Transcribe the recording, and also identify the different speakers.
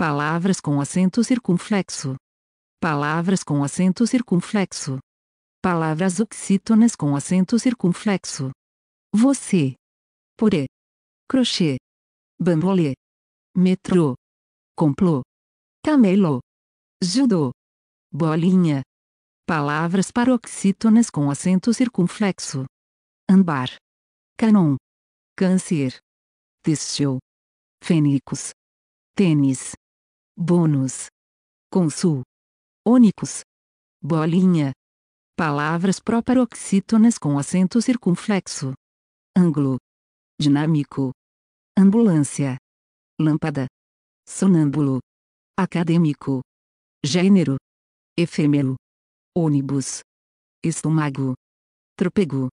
Speaker 1: Palavras com acento circunflexo. Palavras com acento circunflexo. Palavras oxítonas com acento circunflexo. Você. Porê. Crochê. Bambolê. Metrô. Complô. Camelo. Judô. Bolinha. Palavras paroxítonas com acento circunflexo. Ambar. Canon. Câncer. Têxtil. Fênix. Tênis bônus, consul, ônicos, bolinha, palavras proparoxítonas com acento circunflexo, ângulo, dinâmico, ambulância, lâmpada,
Speaker 2: sonâmbulo, acadêmico, gênero, efêmero, ônibus, estômago, tropego,